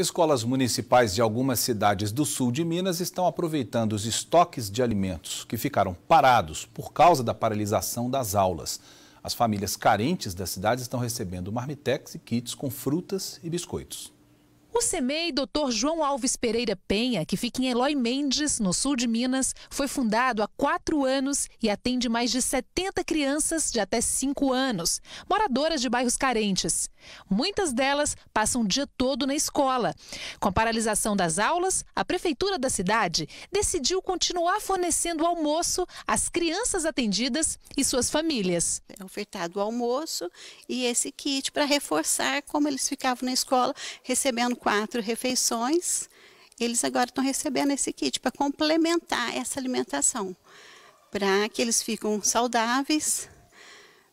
Escolas municipais de algumas cidades do sul de Minas estão aproveitando os estoques de alimentos que ficaram parados por causa da paralisação das aulas. As famílias carentes da cidade estão recebendo marmitex e kits com frutas e biscoitos. O CEMEI Dr. João Alves Pereira Penha, que fica em Eloy Mendes, no sul de Minas, foi fundado há quatro anos e atende mais de 70 crianças de até 5 anos, moradoras de bairros carentes. Muitas delas passam o dia todo na escola. Com a paralisação das aulas, a prefeitura da cidade decidiu continuar fornecendo almoço às crianças atendidas e suas famílias. É ofertado o almoço e esse kit para reforçar como eles ficavam na escola recebendo quatro refeições, eles agora estão recebendo esse kit para complementar essa alimentação, para que eles fiquem saudáveis,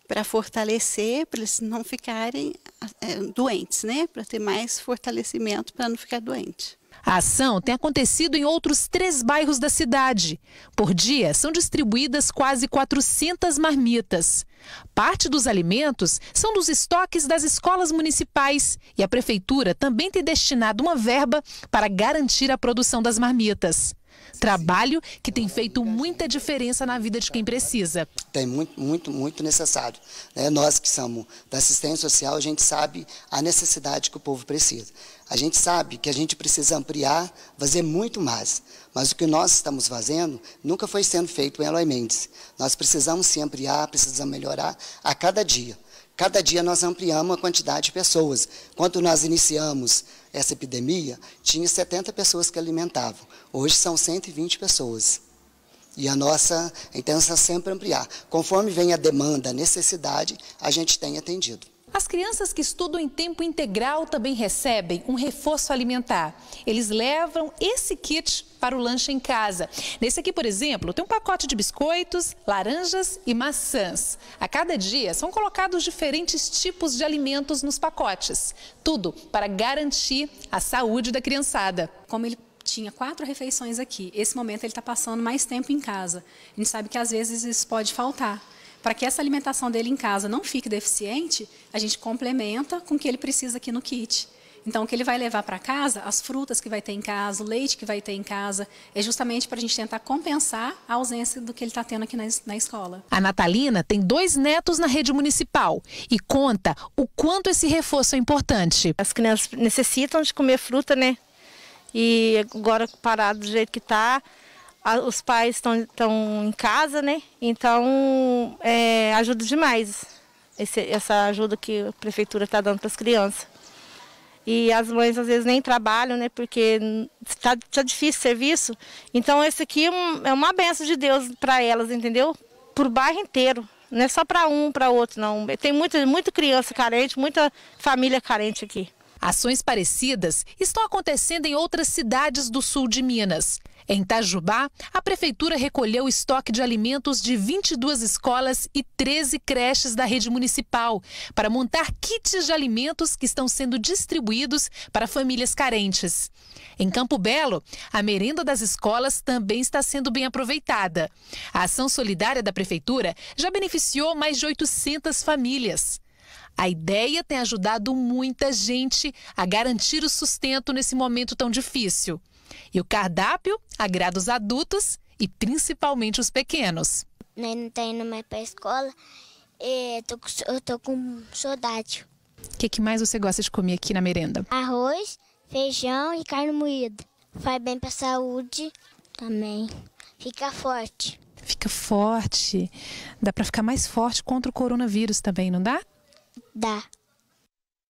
para fortalecer, para eles não ficarem é, doentes, né? Para ter mais fortalecimento, para não ficar doente. A ação tem acontecido em outros três bairros da cidade. Por dia, são distribuídas quase 400 marmitas. Parte dos alimentos são dos estoques das escolas municipais e a prefeitura também tem destinado uma verba para garantir a produção das marmitas. Trabalho que tem feito muita diferença na vida de quem precisa. Tem muito, muito, muito necessário. Né? Nós que somos da assistência social, a gente sabe a necessidade que o povo precisa. A gente sabe que a gente precisa ampliar, fazer muito mais. Mas o que nós estamos fazendo nunca foi sendo feito em Eloy Mendes. Nós precisamos se ampliar, precisamos melhorar a cada dia. Cada dia nós ampliamos a quantidade de pessoas. Quando nós iniciamos essa epidemia, tinha 70 pessoas que alimentavam. Hoje são 120 pessoas. E a nossa intenção é sempre ampliar. Conforme vem a demanda, a necessidade, a gente tem atendido. As crianças que estudam em tempo integral também recebem um reforço alimentar. Eles levam esse kit para o lanche em casa. Nesse aqui, por exemplo, tem um pacote de biscoitos, laranjas e maçãs. A cada dia são colocados diferentes tipos de alimentos nos pacotes. Tudo para garantir a saúde da criançada. Como ele tinha quatro refeições aqui, esse momento ele está passando mais tempo em casa. A gente sabe que às vezes isso pode faltar para que essa alimentação dele em casa não fique deficiente, a gente complementa com o que ele precisa aqui no kit. Então, o que ele vai levar para casa, as frutas que vai ter em casa, o leite que vai ter em casa, é justamente para a gente tentar compensar a ausência do que ele está tendo aqui na, na escola. A Natalina tem dois netos na rede municipal e conta o quanto esse reforço é importante. As crianças necessitam de comer fruta, né? E agora parado do jeito que está, a, os pais estão em casa, né? Então é, ajuda demais esse, essa ajuda que a prefeitura está dando para as crianças. E as mães às vezes nem trabalham, né? Porque está tá difícil o serviço. Então esse aqui é, é uma benção de Deus para elas, entendeu? Para o bairro inteiro. Não é só para um, para outro, não. Tem muita, muita criança carente, muita família carente aqui. Ações parecidas estão acontecendo em outras cidades do sul de Minas. Em Itajubá, a prefeitura recolheu estoque de alimentos de 22 escolas e 13 creches da rede municipal para montar kits de alimentos que estão sendo distribuídos para famílias carentes. Em Campo Belo, a merenda das escolas também está sendo bem aproveitada. A ação solidária da prefeitura já beneficiou mais de 800 famílias. A ideia tem ajudado muita gente a garantir o sustento nesse momento tão difícil. E o cardápio agrada os adultos e principalmente os pequenos. Nós né, não tá indo mais para a escola e é, tô, eu tô com saudade. O que, que mais você gosta de comer aqui na merenda? Arroz, feijão e carne moída. Faz bem para a saúde também. Fica forte. Fica forte. Dá para ficar mais forte contra o coronavírus também, não dá? Да.